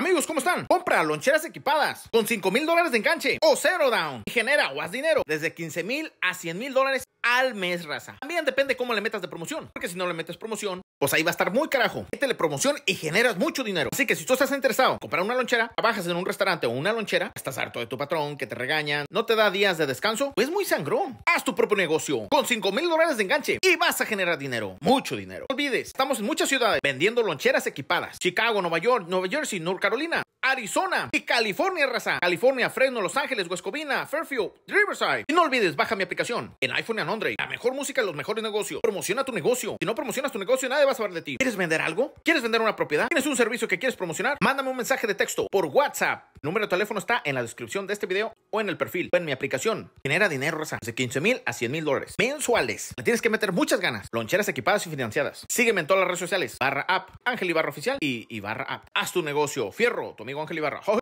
Amigos, ¿cómo están? Compra loncheras equipadas con 5 mil dólares de enganche o zero down y genera o haz dinero desde 15 mil a 100 mil dólares al mes, raza. También depende cómo le metas de promoción, porque si no le metes promoción, pues ahí va a estar muy carajo. Métele promoción y generas mucho dinero. Así que si tú estás interesado en comprar una lonchera, trabajas en un restaurante o una lonchera, estás harto de tu patrón que te regaña, no te da días de descanso, pues muy sangrón. Haz tu propio negocio con 5 mil dólares de enganche y vas a generar dinero, mucho dinero. No olvides, estamos en muchas ciudades vendiendo loncheras equipadas. Chicago, Nueva York, Nueva Jersey, North Carolina. Arizona y California, raza. California, Fresno, Los Ángeles, Huescovina, Fairfield, Riverside. Y no olvides, baja mi aplicación en iPhone y Android. La mejor música, los mejores negocios. Promociona tu negocio. Si no promocionas tu negocio, nadie va a saber de ti. ¿Quieres vender algo? ¿Quieres vender una propiedad? ¿Tienes un servicio que quieres promocionar? Mándame un mensaje de texto por WhatsApp número de teléfono está en la descripción de este video o en el perfil o en mi aplicación. Genera dinero, raza, de 15 mil a 100 mil dólares mensuales. Le tienes que meter muchas ganas. Loncheras equipadas y financiadas. Sígueme en todas las redes sociales. Barra app, Ángel Ibarra Oficial y barra app. Haz tu negocio. Fierro, tu amigo Ángel Ibarra.